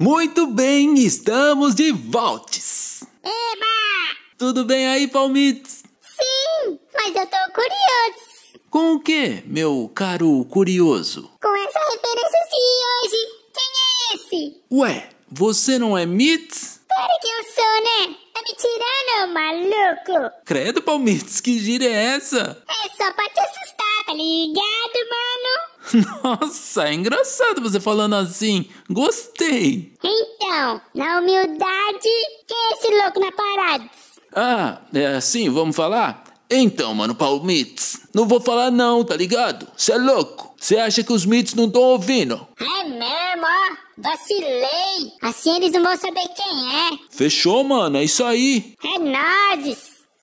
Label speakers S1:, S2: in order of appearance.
S1: Muito bem, estamos de voltes!
S2: Eba!
S1: Tudo bem aí, Palmites?
S2: Sim, mas eu tô curioso.
S1: Com o que, meu caro curioso? Com
S2: essa referência de hoje. Quem é esse?
S1: Ué, você não é Mitz?
S2: Claro que eu sou, né? Tá me tirando, maluco?
S1: Credo, Palmites, que gira é essa? É
S2: só pra te assustar, tá ligado, mano?
S1: Nossa, é engraçado você falando assim. Gostei.
S2: Então, na humildade, que é esse louco na parada?
S1: Ah, é assim, vamos falar? Então, mano, Palmites, não vou falar não, tá ligado? Cê é louco. Cê acha que os mitos não estão ouvindo?
S2: É mesmo, ó. Vacilei. Assim eles não vão saber quem é.
S1: Fechou, mano, é isso aí.
S2: É nozes.